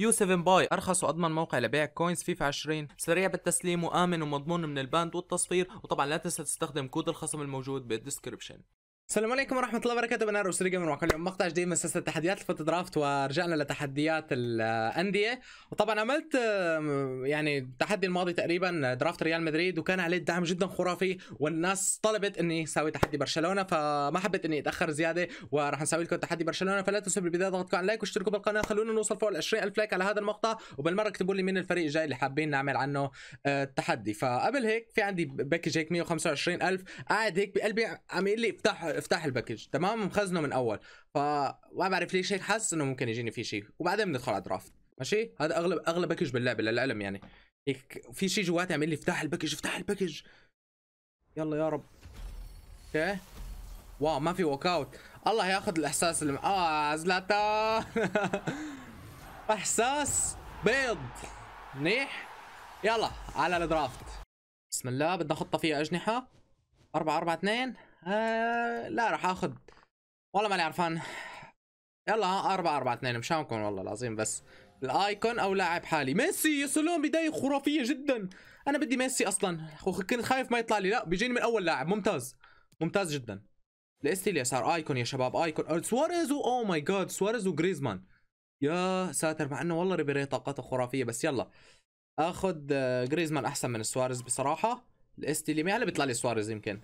يو 7 باي ارخص واضمن موقع لبيع كوينز فيفا 20 سريع بالتسليم وامن ومضمون من الباند والتصفير وطبعا لا تنسى تستخدم كود الخصم الموجود بالديسكربشن السلام عليكم ورحمة الله وبركاته بنار وسري جيمر معكم اليوم مقطع جديد من سلسلة تحديات الفوت درافت ورجعنا لتحديات الأندية وطبعا عملت آه، يعني التحدي الماضي تقريبا درافت ريال مدريد وكان عليه دعم جدا خرافي والناس طلبت اني اسوي تحدي برشلونة فما حبيت اني اتأخر زيادة وراح نسوي لكم تحدي برشلونة فلا تنسوا بالبداية ضغطكم على لايك واشتركوا بالقناة خلونا نوصل فوق ال 20000 لايك على هذا المقطع وبالمرة اكتبوا لي مين الفريق الجاي اللي حابين نعمل عنه آه، التحدي فقبل هيك في عندي باكج هيك 125000 قاعد هيك بقلبي عم يقول لي افتح افتح الباكج تمام مخزنه من اول فما بعرف ليش هيك حاسس انه ممكن يجيني في شيء وبعدين بندخل على درافت ماشي هذا اغلب اغلب باكج باللعبه للعلم يعني هيك في شيء جواتي عم لي افتح الباكج افتح الباكج يلا يا رب اوكي واو ما في ووك اوت الله ياخذ الاحساس اللي اه زلاتا احساس بيض منيح يلا على الدرافت بسم الله بدنا خطه فيها اجنحه 4 4 2 آه لا راح اخذ والله ماني عرفان يلا ها 4 4 2 مشانكم والله العظيم بس الايكون او لاعب حالي ميسي يا سلام بدايه خرافيه جدا انا بدي ميسي اصلا كنت خايف ما يطلع لي لا بيجيني من اول لاعب ممتاز ممتاز جدا لاستي اليسار ايكون يا شباب ايكون سواريز او ماي جاد سواريز وجريزمان يا ساتر مع انه والله ريبيري طاقته خرافيه بس يلا اخذ آه، جريزمان احسن من سواريز بصراحه الاستي اللي يعني هلا بيطلع لي سواريز يمكن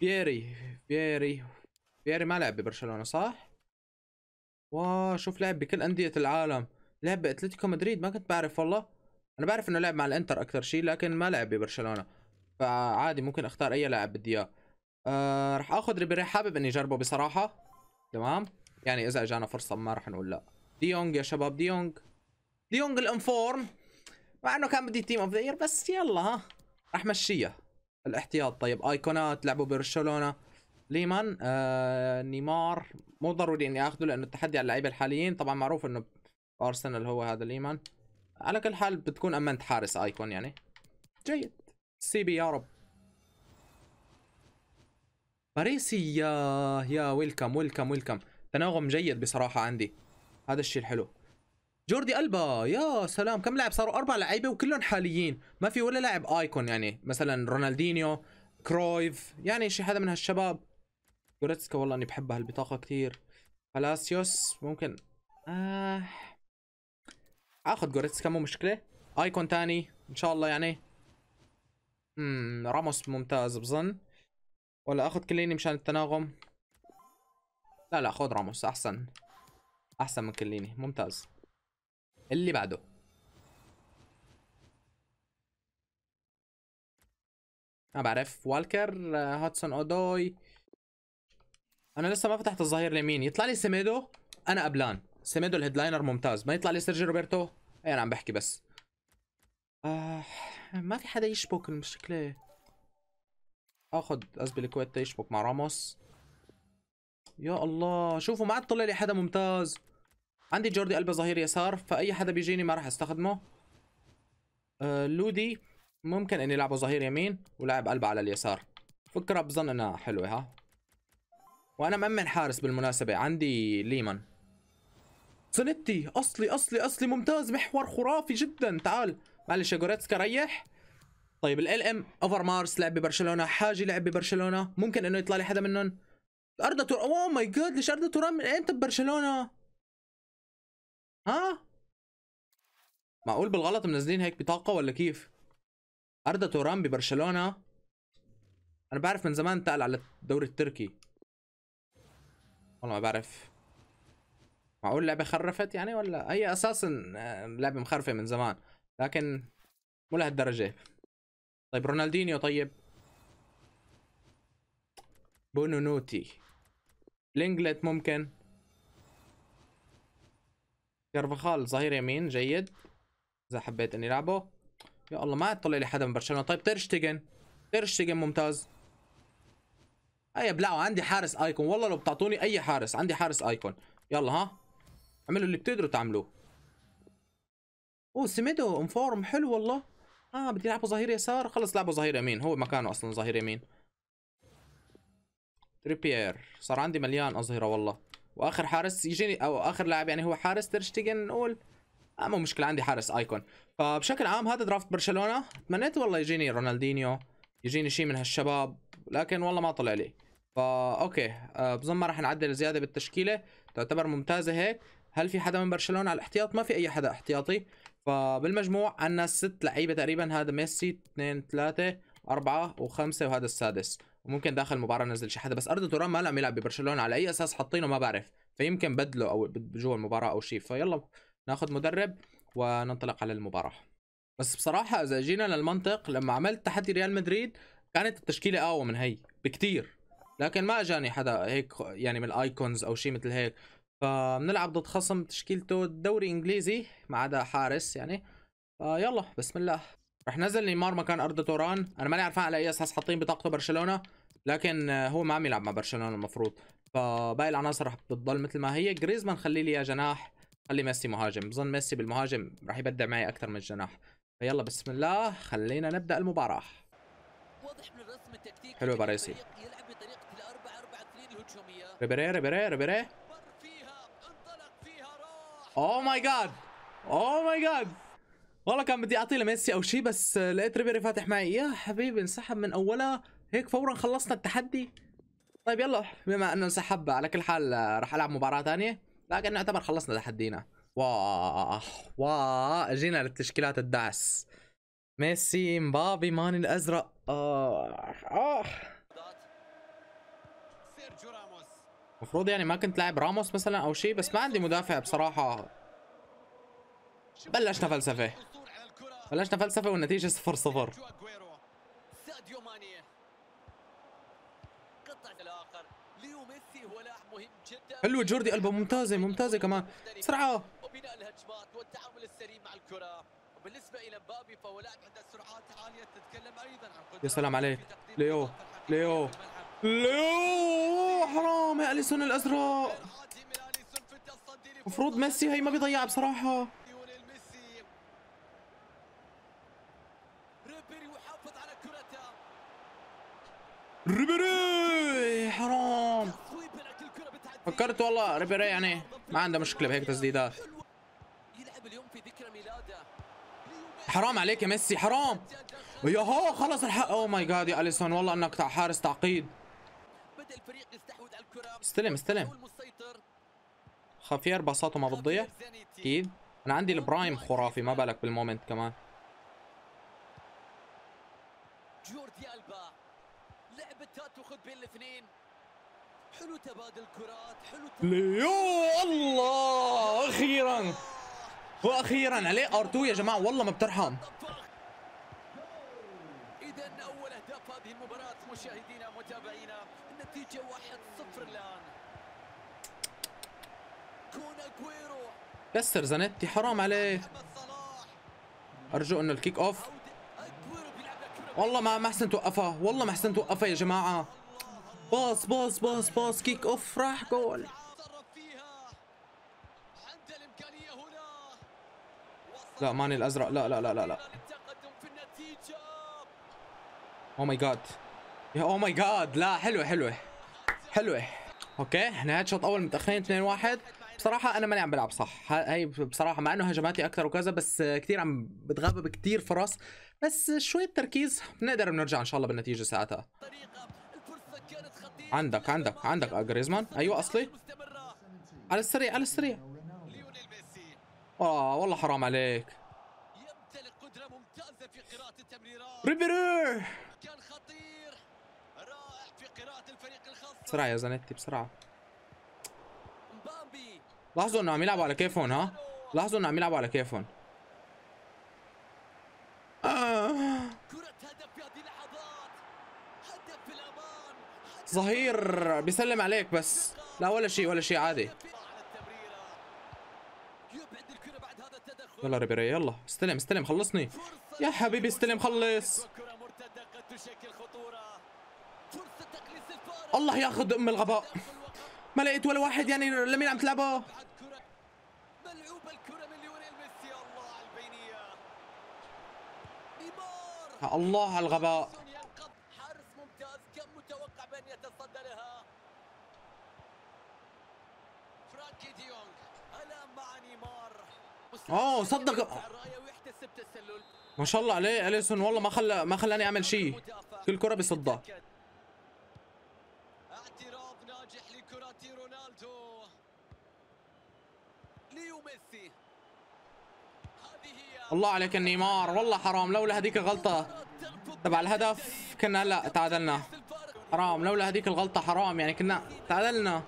بيري بيري بيري ما لعب ببرشلونه صح؟ شوف لعب بكل انديه العالم لعب باتلتيكو مدريد ما كنت بعرف والله انا بعرف انه لعب مع الانتر اكثر شيء لكن ما لعب ببرشلونه فعادي ممكن اختار اي لاعب بدي اياه آه، راح اخذ ريبيري حابب اني اجربه بصراحه تمام يعني اذا اجانا فرصه ما راح نقول لا ديونج يا شباب ديونج ديونج الانفورم مع انه كان بدي تيم اوف ذا بس يلا ها راح مشيها الاحتياط طيب ايقونات لعبوا برشلونه ليمان آه نيمار مو ضروري اني اخذه لانه التحدي على اللعيبه الحاليين طبعا معروف انه ارسنال هو هذا ليمان على كل حال بتكون امنت حارس ايكون يعني جيد سي بي يا رب باريسي يا يا ويلكم ويلكم ويلكم تناغم جيد بصراحه عندي هذا الشيء الحلو جوردي البا يا سلام كم لاعب صاروا اربع لعيبه وكلهم حاليين ما في ولا لاعب ايكون يعني مثلا رونالدينيو كرويف يعني شي حدا من هالشباب جوريتسكا والله اني بحب هالبطاقه كثير فلاسيوس ممكن آه. اخذ جوريتسكا مو مشكله ايكون ثاني ان شاء الله يعني امم راموس ممتاز بظن ولا اخذ كليني مشان التناغم لا لا خذ راموس احسن احسن من كليني ممتاز اللي بعده ما بعرف والكر هاتسون اودوي انا لسه ما فتحت الظهير اليمين يطلع لي سيميدو انا قبلان سيميدو الهيدلاينر ممتاز ما يطلع لي سيرجي روبرتو اي انا عم بحكي بس آه ما في حدا يشبك المشكله اخذ ازبي الكويت يشبك مع راموس يا الله شوفوا ما عاد طلع لي حدا ممتاز عندي جوردي ألبا ظهير يسار فأي حدا بيجيني ما راح استخدمه أه لودي ممكن اني لعبه ظهير يمين ولعب قلب على اليسار فكرة بظن انها حلوة ها وانا مأمن حارس بالمناسبة عندي ليمان سنتي اصلي اصلي اصلي ممتاز محور خرافي جدا تعال معلش يا جوريتسكا ريح طيب ال ام اوفر مارس لعب ببرشلونه حاجي لعب ببرشلونه ممكن انه يطلع لي حدا منهم اردا تورام اوه ماي جاد ليش اردا تورام انت امتى ببرشلونه ها معقول بالغلط منزلين هيك بطاقه ولا كيف اردا توران ببرشلونه انا بعرف من زمان انتقل على الدوري التركي والله ما بعرف معقول لعبه خرفت يعني ولا هي اساسا آه، لعبه مخرفه من زمان لكن مو لهالدرجه طيب رونالدينيو طيب بونونوتي لينجلت ممكن كارفخال ظهير يمين جيد اذا حبيت اني العبه يا الله ما عاد طلع لي حدا من برشلونه طيب تيرشتيجن تيرشتيجن ممتاز اي بلعوا عندي حارس ايكون والله لو بتعطوني اي حارس عندي حارس ايكون يلا ها اعملوا اللي بتقدروا تعملوه اوه سميدو انفورم حلو والله اه بدي العبه ظهير يسار خلص لعبه ظهير يمين هو مكانه اصلا ظهير يمين ريبيير صار عندي مليان اظهره والله واخر حارس يجيني او اخر لاعب يعني هو حارس ترشتيجن نقول آه، مو مشكله عندي حارس ايكون فبشكل عام هذا درافت برشلونه تمنيت والله يجيني رونالدينيو يجيني شيء من هالشباب لكن والله ما طلع لي فا اوكي أه بظن ما راح نعدل زياده بالتشكيله تعتبر ممتازه هيك هل في حدا من برشلونه على الاحتياط ما في اي حدا احتياطي فبالمجموع عندنا ست لعيبه تقريبا هذا ميسي اثنين ثلاثه أربعة وخمسة وهذا السادس وممكن داخل المباراه نزل شي حدا بس اردو تورام ما لعب يلعب ببرشلونه على اي اساس حاطينه ما بعرف فيمكن بدله او جوا المباراه او شيء فيلا ناخذ مدرب وننطلق على المباراه بس بصراحه اذا جينا للمنطق لما عملت تحدي ريال مدريد كانت التشكيله اقوى من هي بكتير لكن ما اجاني حدا هيك يعني من الايكونز او شيء مثل هيك فبنلعب ضد خصم تشكيلته دوري انجليزي ما عدا حارس يعني يلا بسم الله رح نزل نيمار مكان ارض توران انا ماني عارف على اي اساس حاطين بطاقته برشلونه لكن آه، هو ما عم يلعب مع برشلونه المفروض فباقي العناصر رح بتضل مثل ما هي جريزمان خلي لي جناح خلي ميسي مهاجم بظن ميسي بالمهاجم رح يبدع معي اكثر من الجناح فيلا بسم الله خلينا نبدا المباراه حلو باريسي ريبيري ريبيري ريبيري اوه ماي جاد اوه ماي جاد والله كان بدي اعطيه لميسي او شيء بس آه، لقيت ريبيري فاتح معي يا حبيبي انسحب من اولها هيك فورا خلصنا التحدي طيب يلا بما انه انسحب على كل حال آه، راح العب مباراه ثانيه لكن نعتبر خلصنا تحدينا واه واه اجينا للتشكيلات الدعس ميسي مبابي ماني الازرق اه اه المفروض يعني ما كنت لاعب راموس مثلا او شيء بس ما عندي مدافع بصراحه بلشنا فلسفه بلشنا فلسفه والنتيجه 0 0 حلو جوردي قلبه ممتازه ممتازه كمان بسرعه وبناء الهجمات والتعامل السريع مع الكره وبالنسبه الى مبابي فهو لاعب عنده سرعات عاليه تتكلم ايضا عن يا سلام عليك ليو ليو ليو حرام يا اليسون الازرق المفروض ميسي هي ما بيضيعها بصراحه فكرت والله ريبيري يعني ما عنده مشكله بهيك تسديدات حرام عليك يا ميسي حرام يا هو خلص الحق او ماي جاد يا اليسون والله انك تاع حارس تعقيد بدا الفريق يستحوذ على الكره استلم استلم خفير باصاته ما بتضيع اكيد انا عندي البرايم خرافي ما بالك بالمومنت كمان جوردي البا لعبتها تاخذ بين الاثنين حلو تبادل كرات حلو ليو الله اخيرا واخيرا عليه ار2 يا جماعه والله ما بترحم اذا اول اهداف هذه المباراه مشاهدينا متابعينا النتيجه 1-0 الان كون اكويرو كسر زانيتي حرام عليه ارجو انه الكيك اوف والله ما ما احسن توقفها والله ما احسن توقفها يا جماعه باص باص باص باص كيك اوف راح جول لا ماني الازرق لا لا لا لا لا او ماي جاد يا او ماي جاد لا حلوه حلوه حلوه اوكي نهايه شوط اول متاخرين 2 1 بصراحة أنا ماني عم بلعب صح، هي بصراحة مع إنه هجماتي أكثر وكذا بس كثير عم بتغاب بكثير فرص، بس شوية تركيز بنقدر نرجع إن شاء الله بالنتيجة ساعتها. عندك عندك عندك جريزمان ايوه اصلي على السريع على السريع اه والله حرام عليك يمتلك قدره ممتازه في قراءه التمريرات ريبيري كان خطير رائع في قراءه الفريق الخصم بسرعه يا زانيتي بسرعه لاحظوا انه عم يلعبوا على كيفهم ها لاحظوا انه عم يلعبوا على كيفهم ظهير بيسلم عليك بس لا ولا شيء ولا شيء عادي يلا ريبيري يلا استلم استلم خلصني يا حبيبي استلم خلص الله ياخذ ام الغباء ما لقيت ولا واحد يعني لمين عم تلعبه الله على الغباء يتوقع بأن يتصدى لها فرانكي ديونغ الآن مع نيمار اه صدق ما شاء الله عليه اليسون والله ما خلى ما خلاني اعمل شيء كل كره بصدها اعتراض ناجح لكره رونالدو ليو ميسي هذه الله عليك النيمار والله حرام لولا هذيك غلطه تبع الهدف كنا هلا تعادلنا حرام لولا هذيك الغلطة حرام يعني كنا تعادلنا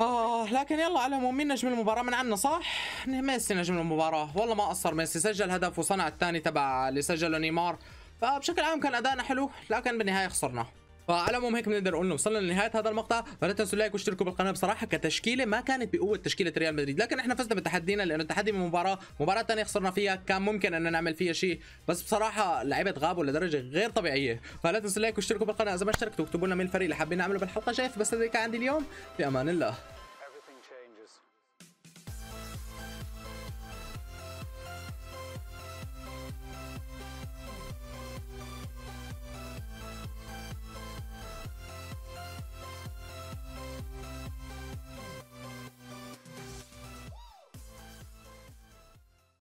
آه لكن يلا على العموم مين نجم المباراة من عنا صح؟ ميسي نجم المباراة والله ما قصر ميسي سجل هدف وصنع الثاني تبع اللي سجله نيمار فبشكل عام كان أدائنا حلو لكن بالنهاية خسرنا فعلى العموم هيك بنقدر نقول انه وصلنا لنهايه هذا المقطع فلا تنسوا اللايك واشتركوا بالقناه بصراحه كتشكيله ما كانت بقوه تشكيله ريال مدريد لكن احنا فزنا بتحدينا لانه التحدي من مباراه مباراه ثانيه خسرنا فيها كان ممكن ان نعمل فيها شيء بس بصراحه لعيبه غابوا لدرجه غير طبيعيه فلا تنسوا اللايك واشتركوا بالقناه اذا ما اشتركتوا اكتبوا لنا من الفريق اللي حابين نعمله بالحلقه شايف بس هذا كان عندي اليوم في امان الله